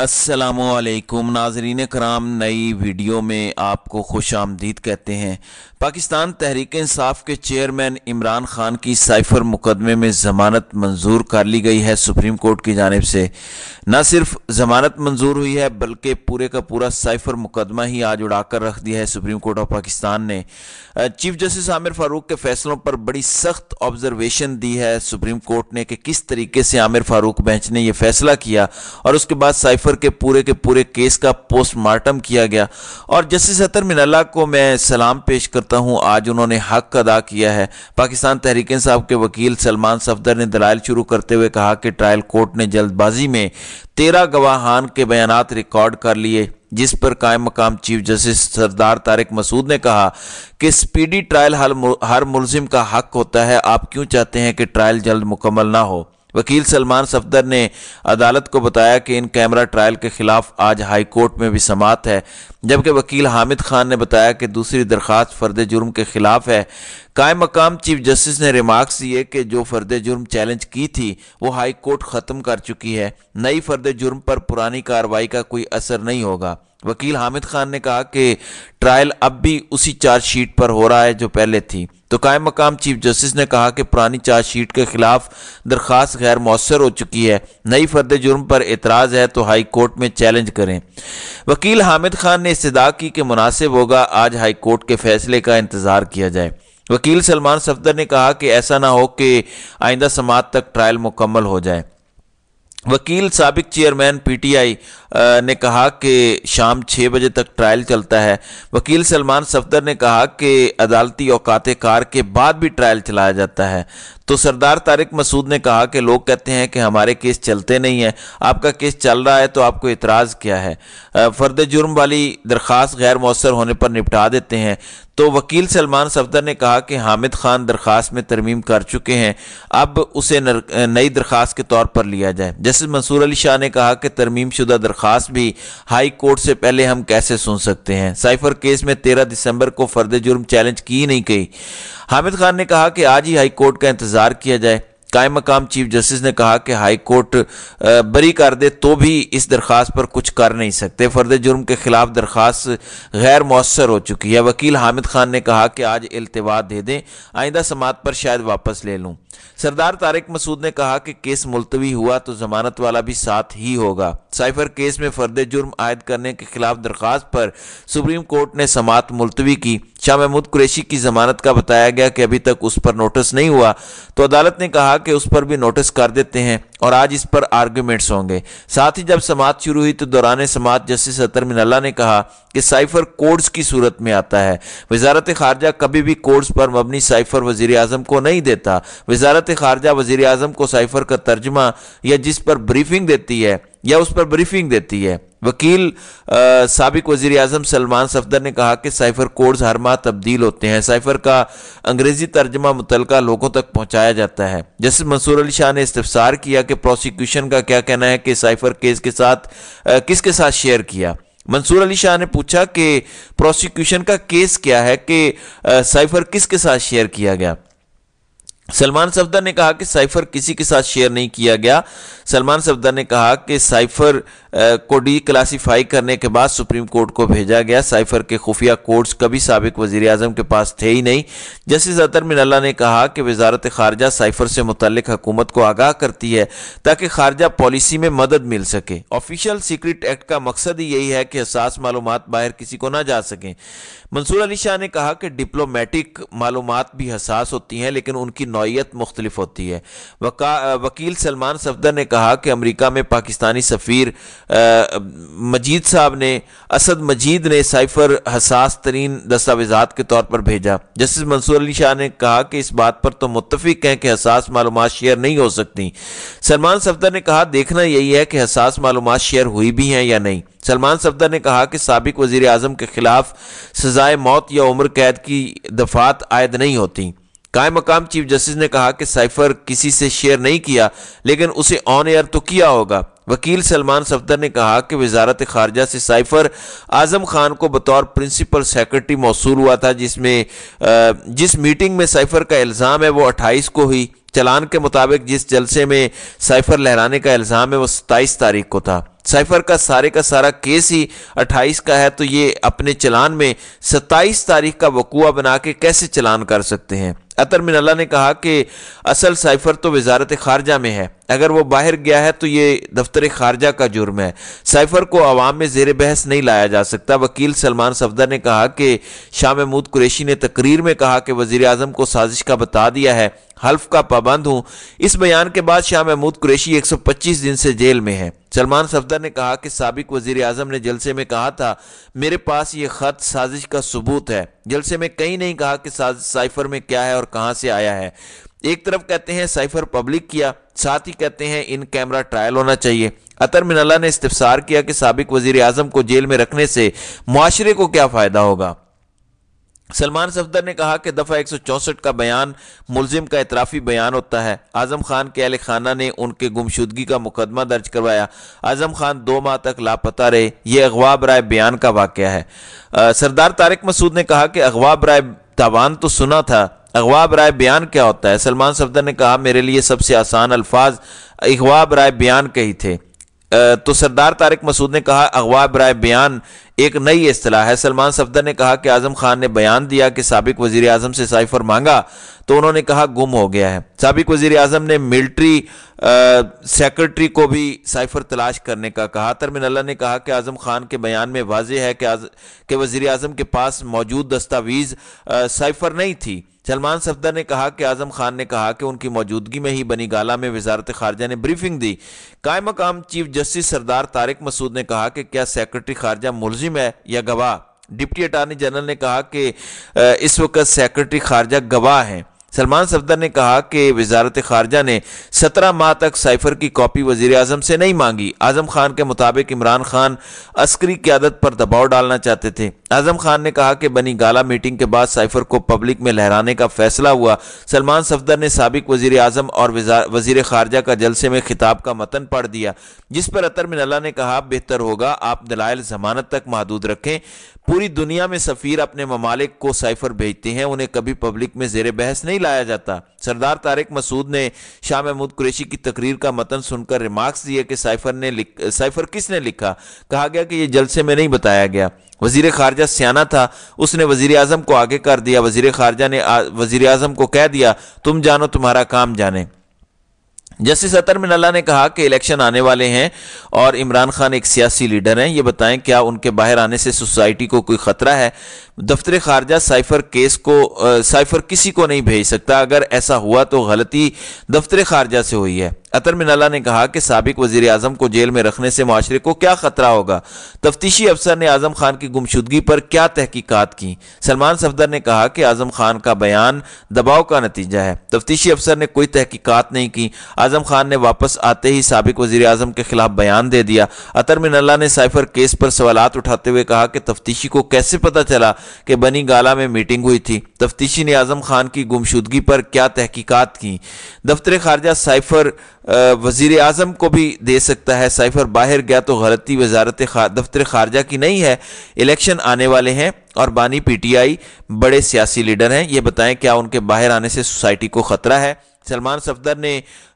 असलकुम नाजरीन कराम नई वीडियो में आपको खुश आमदीद कहते हैं पाकिस्तान तहरीक इंसाफ के चेयरमैन इमरान खान की साइफर मुकदमे में ज़मानत मंजूर कर ली गई है सुप्रीम कोर्ट की जानब से न सिर्फ ज़मानत मंजूर हुई है बल्कि पूरे का पूरा साइफर मुकदमा ही आज उड़ाकर रख दिया है सुप्रीम कोर्ट ऑफ पाकिस्तान ने चीफ जस्टिस आमिर फ़ारूक के फैसलों पर बड़ी सख्त ऑब्जरवेशन दी है सुप्रीम कोर्ट ने कि किस तरीके से आमिर फ़ारूक बेंच ने यह फैसला किया और उसके बाद साइफर ऊपर के पूरे के पूरे केस का पोस्टमार्टम किया गया और जस्टिस अतर मिनला को मैं सलाम पेश करता हूं आज उन्होंने हक अदा किया है पाकिस्तान तहरीक साहब के वकील सलमान सफदर ने दलाल शुरू करते हुए कहा कि ट्रायल कोर्ट ने जल्दबाजी में तेरह गवाहान के बयान रिकॉर्ड कर लिए जिस पर कायम मकाम चीफ जस्टिस सरदार तारिक मसूद ने कहा कि स्पीडी ट्रायल हर मुलजिम का हक होता है आप क्यों चाहते हैं कि ट्रायल जल्द मुकम्मल ना हो वकील सलमान सफदर ने अदालत को बताया कि इन कैमरा ट्रायल के खिलाफ आज हाई कोर्ट में भी समात है जबकि वकील हामिद खान ने बताया कि दूसरी दरख्वास्त फर्द जुर्म के खिलाफ है कायम मकाम चीफ जस्टिस ने रिमार्क्स दिए कि जो फर्द जुर्म चैलेंज की थी वो हाई कोर्ट ख़त्म कर चुकी है नई फर्द जुर्म पर पुरानी कार्रवाई का कोई असर नहीं होगा वकील हामिद खान ने कहा कि ट्रायल अब भी उसी चार्जशीट पर हो रहा है जो पहले थी तो कायम मकाम चीफ जस्टिस ने कहा कि पुरानी चार्जशीट के खिलाफ दरख्वास्त गैर मौसर हो चुकी है नई फर्द जुर्म पर एतराज़ है तो हाई कोर्ट में चैलेंज करें वकील हामिद खान ने इस्तः की कि मुनासिब होगा आज हाई कोर्ट के फैसले का इंतज़ार किया जाए वकील सलमान सफदर ने कहा कि ऐसा ना हो कि आइंदा समात तक ट्रायल मुकम्मल हो जाए वकील सबक चेयरमैन पीटीआई ने कहा कि शाम छः बजे तक ट्रायल चलता है वकील सलमान सफदर ने कहा कि अदालती अवकात कार के बाद भी ट्रायल चलाया जाता है तो सरदार तारिक मसूद ने कहा कि लोग कहते हैं कि हमारे केस चलते नहीं हैं आपका केस चल रहा है तो आपको इतराज़ क्या है फ़र्द जुर्म वाली दरख्वास्त गैर मौसर होने पर निपटा देते हैं तो वकील सलमान सफदर ने कहा कि हामिद खान दरख्वास्त में तरमीम कर चुके हैं अब उसे नई दरख्वास्त के तौर पर लिया जाए जस्टिस मंसूर अली शाह ने कहा कि तरमीम शुदा दरख्वा दरख्वास्त भी हाई कोर्ट से पहले हम कैसे सुन सकते हैं साइफर केस में तेरह दिसंबर को फर्द जुर्म चैलेंज की नहीं गई हामिद खान ने कहा कि आज ही हाई कोर्ट का इंतजार किया जाए कायम मकाम चीफ जस्टिस ने कहा कि हाई कोर्ट बरी कर दे तो भी इस दरख्वास्त पर कुछ कर नहीं सकते फर्द जुर्म के खिलाफ दरख्वास्त गैर मौसर हो चुकी है वकील हामिद खान ने कहा कि आज अल्तवा दे दें आइंदा समात पर शायद वापस ले लूँ सरदार तारिक मसूद ने कहा कि केस मुलतवी हुआ तो जमानत वाला भी साथ ही होगा साइफर केस में फर्द जुर्म आयद करने के खिलाफ दरख्वास्त पर सुप्रीम कोर्ट ने समात मुलतवी की शाह महमूद कुरैशी की जमानत का बताया गया कि अभी तक उस पर नोटिस नहीं हुआ तो अदालत ने कहा कि उस पर भी नोटिस कर देते हैं और आज इस पर आर्ग्यूमेंट्स होंगे साथ ही जब समात शुरू हुई तो दौरान समात जस्टिस अतर मिनल्ला ने कहा कि साइफर कोड्स की सूरत में आता है वजारत खारजा कभी भी कोड्स पर मबनी साइफर वजीर अजम को नहीं देता वजारत खारजा वजीर अजम को साइफर का तर्जमा या जिस पर ब्रीफिंग देती है या उस पर ब्रीफिंग देती है वकील सबक वजी अजम सलमान सफदर ने कहा कि साइफर कोड्स हर माह तब्दील होते हैं साइफर का अंग्रेज़ी तर्जमा मुतल लोगों तक पहुँचाया जाता है जस्टिस मंसूर अली शाह ने इस्तफसार किया कि प्रोसिक्यूशन का क्या कहना है कि साइफर केस के साथ किसके साथ शेयर किया मंसूर अली शाह ने पूछा कि प्रोसिक्यूशन का केस क्या है कि साइफर किसके साथ शेयर किया गया सलमान सफदर ने कहा कि साइफर किसी के साथ शेयर नहीं किया गया सलमान सफदर ने कहा कि साइफर को डी क्लासीफाई करने के बाद सुप्रीम कोर्ट को भेजा गया साइफर के खुफिया कोड्स कभी सबक वजीर अजम के पास थे ही नहीं जस्टिस अतर मिनल्ला ने कहा कि वजारत खारजा साइफर से मुतल हकूमत को आगाह करती है ताकि खारजा पॉलिसी में मदद मिल सके ऑफिशियल सीक्रेट एक्ट का मकसद ही यही है कि हसास मालूम बाहर किसी को ना जा सकें मंसूर अली शाह ने कहा कि डिप्लोमेटिक मालूम भी हसास होती हैं लेकिन उनकी नौीयत मुख्तलिफ होती है वकील सलमान सफदर ने कहा कि अमरीका में पाकिस्तानी सफ़ीर मजीद साहब ने असद मजीद ने साइफर हसास तरीन दस्तावेजात के तौर पर भेजा जस्टिस मंसूर अली शाह ने कहा कि इस बात पर तो मुतफिक हैं कि हसास मालूम शेयर नहीं हो सकती सलमान सफदर ने कहा देखना यही है कि हसास मालूम शेयर हुई भी हैं या नहीं सलमान सफदर ने कहा कि सबक वजीर अजम के खिलाफ सजाए मौत या उम्र कैद की दफात आयद नहीं होती कायम मकाम चीफ जस्टिस ने कहा कि साइफर किसी से शेयर नहीं किया लेकिन उसे ऑन एयर तो किया होगा वकील सलमान सफदर ने कहा कि वजारत खारजा से साइफर आजम खान को बतौर प्रिंसिपल सेक्रेटरी मौसू हुआ था जिसमें जिस मीटिंग में साइफर का इल्ज़ाम है वो अट्ठाईस को हुई चलान के मुताबिक जिस जलसे में साइफर लहराने का इल्ज़ाम है वो सत्ताईस तारीख को था साइफर का सारे का सारा केस ही अट्ठाईस का है तो ये अपने चलान में सत्ताईस तारीख का वकूआ बना के कैसे चलान कर सकते हैं अतर मिन ने कहा कि असल साइफर तो वजारत खारजा में है अगर वो बाहर गया है तो ये दफ्तर खारजा का जुर्म है साइफर को आवाम में जेर बहस नहीं लाया जा सकता वकील सलमान सफदर ने कहा कि शाह महमूद कुरेशी ने तकरीर में कहा कि वजी अजम को साजिश का बता दिया है हल्फ का पाबंद हूँ इस बयान के बाद शाह महमूद कुरेशी एक सौ पच्चीस दिन से जेल में है सलमान सफदर ने कहा कि सबक वजीर अजम ने जलसे में कहा था मेरे पास ये खत साजिश का सबूत है जलसे में कहीं नहीं कहा कि साइफर में क्या है और कहाँ से आया है एक तरफ कहते हैं साइफर पब्लिक किया साथ ही कहते हैं इन कैमरा ट्रायल होना चाहिए अतर मिनला ने इस्तफसार किया कि सबक वजीर आजम को जेल में रखने से माशरे को क्या फ़ायदा होगा सलमान सफदर ने कहा कि दफ़ा एक का बयान मुलजिम का इतराफ़ी बयान होता है आज़म खान के अहल खाना ने उनके गुमशुदगी का मुकदमा दर्ज करवाया आज़म खान दो माह तक लापता रहे ये अगवा बराय बयान का वाक्य है सरदार तारक मसूद ने कहा कि अगवा बराय तावान तो सुना था अगवाब राय बयान क्या होता है सलमान सफदर ने कहा मेरे लिए सबसे आसान अल्फाज अगवाब राय बयान कही थे तो सरदार तारिक मसूद ने कहा अगवाब राय बयान एक नई असलाह है सलमान सफदर ने कहा कि आजम खान ने बयान दिया कि सबक वजीर अजम से साइफर मांगा तो उन्होंने कहा गुम हो गया है सबक वजीर अजम ने मिल्ट्री सेक्रेटरी को भी साइफर तलाश करने का कहा तरमिनल्ला ने कहा कि आजम खान के बयान में वाजह है कि, आज, कि वजीर अजम के पास मौजूद दस्तावेज़ साइफर नहीं थी सलमान सफदर ने कहा कि आजम खान ने कहा कि उनकी मौजूदगी में ही बनी गाला में वजारत खारजा ने ब्रीफिंग दी कायम मकाम चीफ जस्टिस सरदार तारिक मसूद ने कहा कि क्या सेक्रेटरी खारजा मुलजिम है या गवाह डिप्टी अटारनी जनरल ने कहा कि इस वक्त सेक्रेटरी खारजा गवाह हैं सलमान सफदर ने कहा कि वजारत खारजा ने सत्रह माह तक साइफर की कॉपी वजीर अजम से नहीं मांगी आजम खान के मुताबिक इमरान खान अस्करी क्यादत पर दबाव डालना चाहते थे आजम खान ने कहा कि बनी गाला मीटिंग के बाद साइफर को पब्लिक में लहराने का फैसला हुआ सलमान सफदर ने सबक वजीर अजम और वजीर खारजा का जलसे में खिताब का मतन पढ़ दिया जिस पर अतर मिनला ने कहा बेहतर होगा आप दलायल जमानत तक महदूद रखें पूरी दुनिया में सफ़ीर अपने ममालिक को साइफर भेजते हैं उन्हें कभी पब्लिक में जेर बहस नहीं लाया जाता सरदार तारिक मसूद ने शाह महमूद कुरेशी की तकरीर का मतन सुनकर रिमार्क्स दिए कि साइफर ने साइफर किसने लिखा कहा गया कि यह जलसे में नहीं बताया गया वजीर खारजा सियाना था उसने वजीर आजम को आगे कर दिया वजीर खारजा ने वजीर आजम को कह दिया तुम जानो तुम्हारा काम जाने जस्टिस अतर मिनला ने कहा कि इलेक्शन आने वाले हैं और इमरान खान एक सियासी लीडर हैं ये बताएं क्या उनके बाहर आने से सोसाइटी को कोई ख़तरा है दफ्तर खारजा साइफर केस को आ, साइफर किसी को नहीं भेज सकता अगर ऐसा हुआ तो गलती दफ्तर खारजा से हुई है अतर मिनला ने कहा कि सबक वजी अजम को जेल में रखने से माशरे को क्या खतरा होगा तफ्तीशी अफसर ने आजम खान की गुमशुदगी पर क्या तहकीकत की सलमान सफदर ने कहा कि आजम खान का बयान दबाव का नतीजा है तफ्तीशी अफसर ने कोई तहकीकत नहीं की आजम खान ने वापस आते ही सबक वजी अजम के खिलाफ बयान दे दिया अतर मिनला ने साइफर केस पर सवाल उठाते हुए कहा कि तफ्तीशी को कैसे पता चला कि बनी गाला में मीटिंग हुई थी तफ्तीशी ने आजम खान की गुमशुदगी पर क्या तहकीकत की दफ्तर खारजा साइफर वजीर अजम को भी दे सकता है साइफर बाहर गया तो गलती वजारत खा, दफ्तर खारजा की नहीं है इलेक्शन आने वाले हैं और बानी पी टी आई बड़े सियासी लीडर हैं ये बताएं क्या उनके बाहर आने से सोसाइटी को ख़तरा है सलमान सफदर ने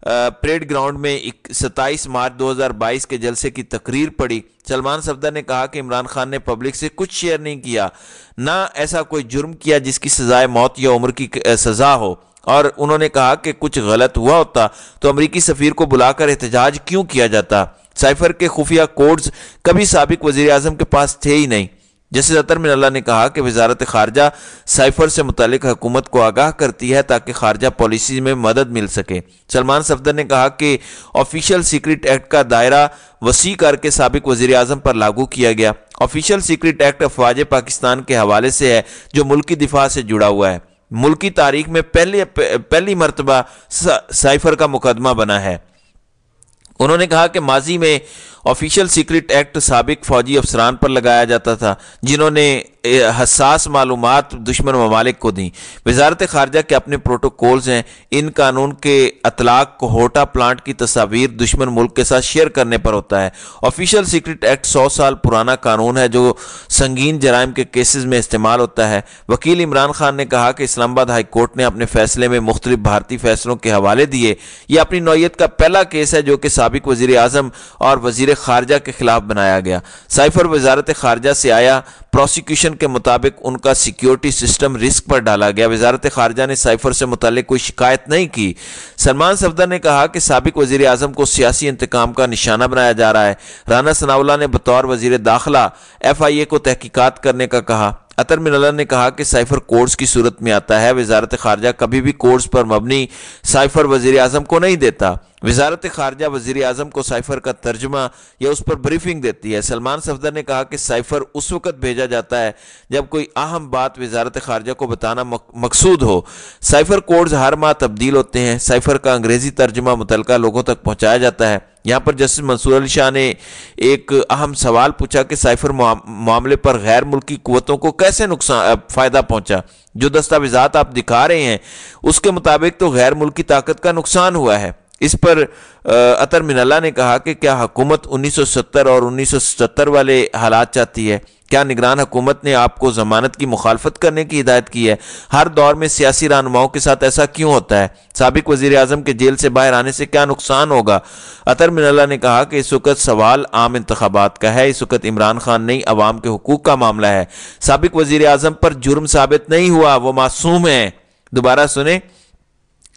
परेड ग्राउंड में सत्ताईस मार्च 2022 के जलसे की तकरीर पढ़ी सलमान सफदर ने कहा कि इमरान खान ने पब्लिक से कुछ शेयर नहीं किया ना ऐसा कोई जुर्म किया जिसकी सजाए मौत या उम्र की सज़ा हो और उन्होंने कहा कि कुछ गलत हुआ होता तो अमरीकी सफ़ीर को बुलाकर एहतजाज क्यों किया जाता साइफर के खुफिया कोड्स कभी सबक वजी अजम के पास थे ही नहीं जैसे अतर मिनल्ला ने कहा कि वजारत खारजा साइफर से मुतल हुकूमत को आगाह करती है ताकि खारजा पॉलिसी में मदद मिल सके सलमान सफदर ने कहा कि ऑफिशियल सीक्रेट एक्ट का दायरा वसी करके सबक वजी अजम पर लागू किया गया ऑफिशियल सीक्रेट एक्ट अफवाज पाकिस्तान के हवाले से है जो मुल्की दिफा से जुड़ा हुआ है मुल्की तारीख में पहले पहली मरतबा साइफर का मुकदमा बना है उन्होंने कहा कि माजी में ऑफिशियल सीक्रेट एक्ट सबक फौजी अफसरान पर लगाया जाता था जिन्होंने हसास मालूम दुश्मन ममालिक को दी वजारत खारजा के अपने प्रोटोकॉल्स हैं इन कानून के अतलाक कोहोटा प्लांट की तस्वीर दुश्मन मुल्क के साथ शेयर करने पर होता है ऑफिशियल सीक्रेट एक्ट सौ साल पुराना कानून है जो संगीन जराइम के केसेस में इस्तेमाल होता है वकील इमरान खान ने कहा कि इस्लामाबाद हाई कोर्ट ने अपने फैसले में मुख्तलिफ भारतीय फैसलों के हवाले दिए यह अपनी नौीयत का पहला केस है जो कि सबक वजीर अजम और वजीर खारजा के खिलाफ बनाया गया साइफर वजारत खारजा से आया प्रोसिक्यूशन के मुताबिक उनका सिक्योरिटी सिस्टम रिस्क पर डाला गया वजारत खारजा ने साइफर से मुतल कोई शिकायत नहीं की सलमान सफदर ने कहा कि सबक वजीर आजम को सियासी इंतकाम का निशाना बनाया जा रहा है राना सनावला ने बतौर वजीर दाखिला एफ आई ए को तहकीकत करने का कहा अतर मिनला ने कहा कि साइफर कोर्स की सूरत में आता है वजारत खारजा कभी भी कोर्स पर मबनी साइफर वजीर अजम को नहीं देता वजारत खारजा वजीर अजम को साइफर का तर्जमा या उस पर ब्रीफिंग देती है सलमान सफदर ने कहा कि साइफर उस वक़्त भेजा जाता है जब कोई अहम बात वजारत खारजा को बताना मकसूद हो साइफर कोर्स हर माह तब्दील होते हैं साइफर का अंग्रेज़ी तर्जमा मुतल लोगों तक पहुँचाया जाता है यहाँ पर जस्टिस मंसूर अली शाह ने एक अहम सवाल पूछा कि साइफर मामले पर गैर मुल्की कुतों को कैसे नुकसान फ़ायदा पहुँचा जो दस्तावेजात आप दिखा रहे हैं उसके मुताबिक तो गैर मुल्की ताकत का नुकसान हुआ है इस पर अतर मिनला ने कहा कि क्या हुकूमत 1970 और 1970 वाले हालात चाहती है क्या निगरान हुकूमत ने आपको जमानत की मुखालफत करने की हिदायत की है हर दौर में सियासी रहनुमाओं के साथ ऐसा क्यों होता है सबक वजीर अजम के जेल से बाहर आने से क्या नुकसान होगा अतर मिनल्ला ने कहा कि इस वक्त सवाल आम इंतबात का है इस वक्त इमरान खान नहीं अवाम के हकूक का मामला है सबक वजीर अजम पर जुर्म साबित नहीं हुआ वो मासूम है दोबारा सुने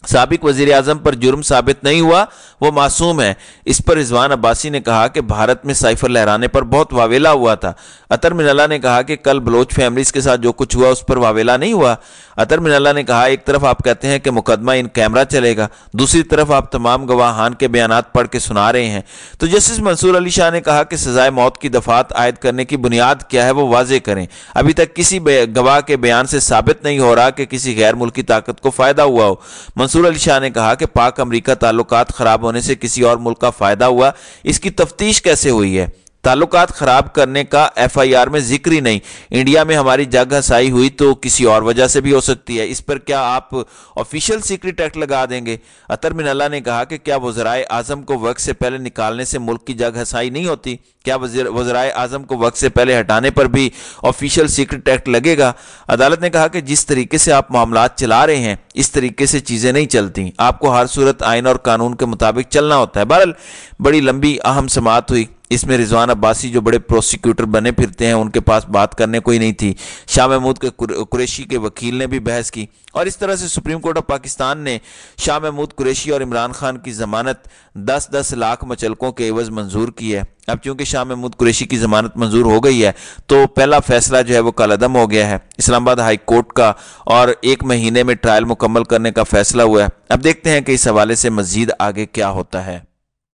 सबक वजीर अजम पर जुर्म साबित नहीं हुआ वो मासूम है इस पर रिजवान अब्बासी ने कहा कि भारत में साइफर लहराने पर बहुत वावेला हुआ था अतर मिनला ने कहा कि कल बलोच फैमिलीज के साथ जो कुछ हुआ उस पर वावेला नहीं हुआ अतर मिनला ने कहा एक तरफ आप कहते हैं कि मुकदमा इन कैमरा चलेगा दूसरी तरफ आप तमाम गवाहान के बयान पढ़ के सुना रहे हैं तो जस्टिस मंसूर अली शाह ने कहा कि सजाए मौत की दफात आयद करने की बुनियाद क्या है वो वाजे करें अभी तक किसी गवाह के बयान से साबित नहीं हो रहा कि किसी गैर मुल्की ताकत को फ़ायदा हुआ हो मंसूर मंसूर अली शाह ने कहा कि पाक अमरीका ताल्लुक ख़राब होने से किसी और मुल्क का फ़ायदा हुआ इसकी तफ्तीश कैसे हुई है ताल्लुकात ख़राब करने का एफआईआर में जिक्र ही नहीं इंडिया में हमारी जग हसाई हुई तो किसी और वजह से भी हो सकती है इस पर क्या आप ऑफिशियल सीक्रेट एक्ट लगा देंगे अतर मिनल्ला ने कहा कि क्या वजराय आजम को वक्त से पहले निकालने से मुल्क की जग हसाई नहीं होती क्या वजराय आजम को वक्त से पहले हटाने पर भी ऑफिशियल सीक्रेट एक्ट लगेगा अदालत ने कहा कि जिस तरीके से आप मामला चला रहे हैं इस तरीके से चीज़ें नहीं चलती आपको हर सूरत आइन और कानून के मुताबिक चलना होता है बहरल बड़ी लंबी अहम समात हुई इसमें रिजवान अब्बासी जो बड़े प्रोसिक्यूटर बने फिरते हैं उनके पास बात करने कोई नहीं थी शाह महमूद के कुरैशी के वकील ने भी बहस की और इस तरह से सुप्रीम कोर्ट ऑफ पाकिस्तान ने शाह महमूद कुरेशी और इमरान खान की जमानत 10-10 लाख मचलकों के एवज मंजूर की है अब चूंकि शाह महमूद कुरेशी की जमानत मंजूर हो गई है तो पहला फैसला जो है वो कलदम हो गया है इस्लामाबाद हाई कोर्ट का और एक महीने में ट्रायल मुकम्मल करने का फैसला हुआ है अब देखते हैं कि इस हवाले से मजीद आगे क्या होता है